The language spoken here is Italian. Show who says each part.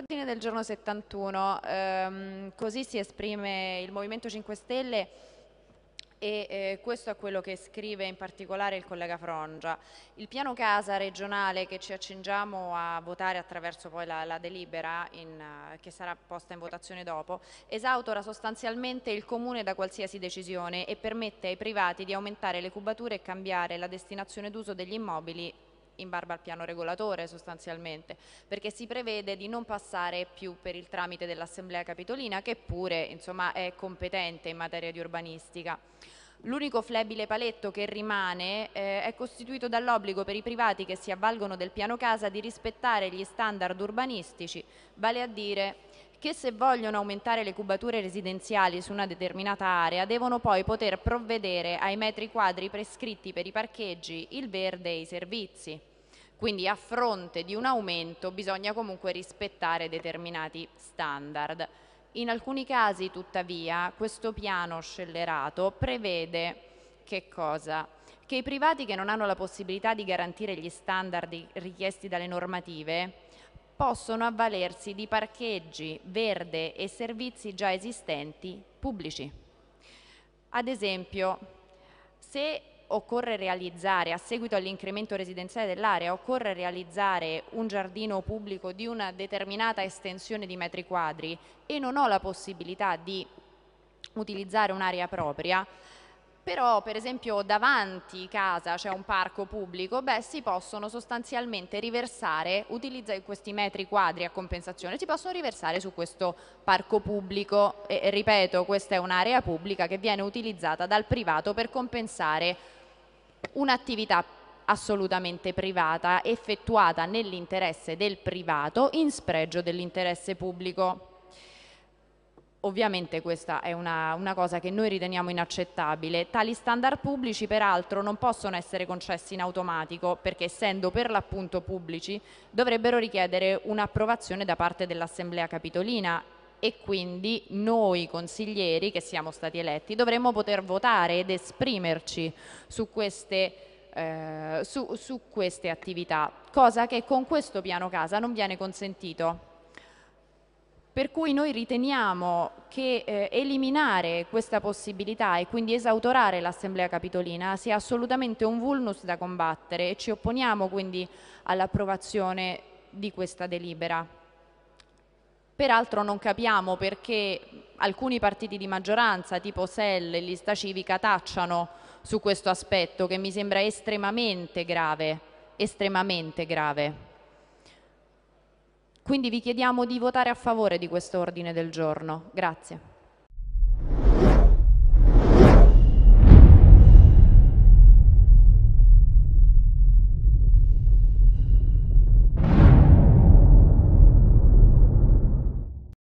Speaker 1: all'ordine del giorno 71, ehm, così si esprime il Movimento 5 Stelle e eh, questo è quello che scrive in particolare il collega Frongia. Il piano casa regionale che ci accingiamo a votare attraverso poi la, la delibera in, uh, che sarà posta in votazione dopo, esautora sostanzialmente il comune da qualsiasi decisione e permette ai privati di aumentare le cubature e cambiare la destinazione d'uso degli immobili in barba al piano regolatore sostanzialmente, perché si prevede di non passare più per il tramite dell'Assemblea Capitolina che pure insomma, è competente in materia di urbanistica. L'unico flebile paletto che rimane eh, è costituito dall'obbligo per i privati che si avvalgono del piano casa di rispettare gli standard urbanistici, vale a dire che se vogliono aumentare le cubature residenziali su una determinata area devono poi poter provvedere ai metri quadri prescritti per i parcheggi, il verde e i servizi quindi a fronte di un aumento bisogna comunque rispettare determinati standard. In alcuni casi tuttavia questo piano scellerato prevede che cosa? Che i privati che non hanno la possibilità di garantire gli standard richiesti dalle normative possono avvalersi di parcheggi verde e servizi già esistenti pubblici. Ad esempio, se occorre realizzare, a seguito all'incremento residenziale dell'area, occorre realizzare un giardino pubblico di una determinata estensione di metri quadri e non ho la possibilità di utilizzare un'area propria, però per esempio davanti casa c'è un parco pubblico, beh si possono sostanzialmente riversare, utilizza questi metri quadri a compensazione, si possono riversare su questo parco pubblico e ripeto questa è un'area pubblica che viene utilizzata dal privato per compensare un'attività assolutamente privata effettuata nell'interesse del privato in spregio dell'interesse pubblico. Ovviamente questa è una, una, cosa che noi riteniamo inaccettabile. Tali standard pubblici peraltro non possono essere concessi in automatico perché essendo per l'appunto pubblici dovrebbero richiedere un'approvazione da parte dell'Assemblea Capitolina e quindi noi consiglieri che siamo stati eletti dovremmo poter votare ed esprimerci su queste, eh, su, su queste attività, cosa che con questo piano casa non viene consentito per cui noi riteniamo che eh, eliminare questa possibilità e quindi esautorare l'Assemblea Capitolina sia assolutamente un vulnus da combattere e ci opponiamo quindi all'approvazione di questa delibera. Peraltro non capiamo perché alcuni partiti di maggioranza tipo SEL e Lista Civica tacciano su questo aspetto che mi sembra estremamente grave, estremamente grave. Quindi vi chiediamo di votare a favore di questo ordine del giorno. Grazie.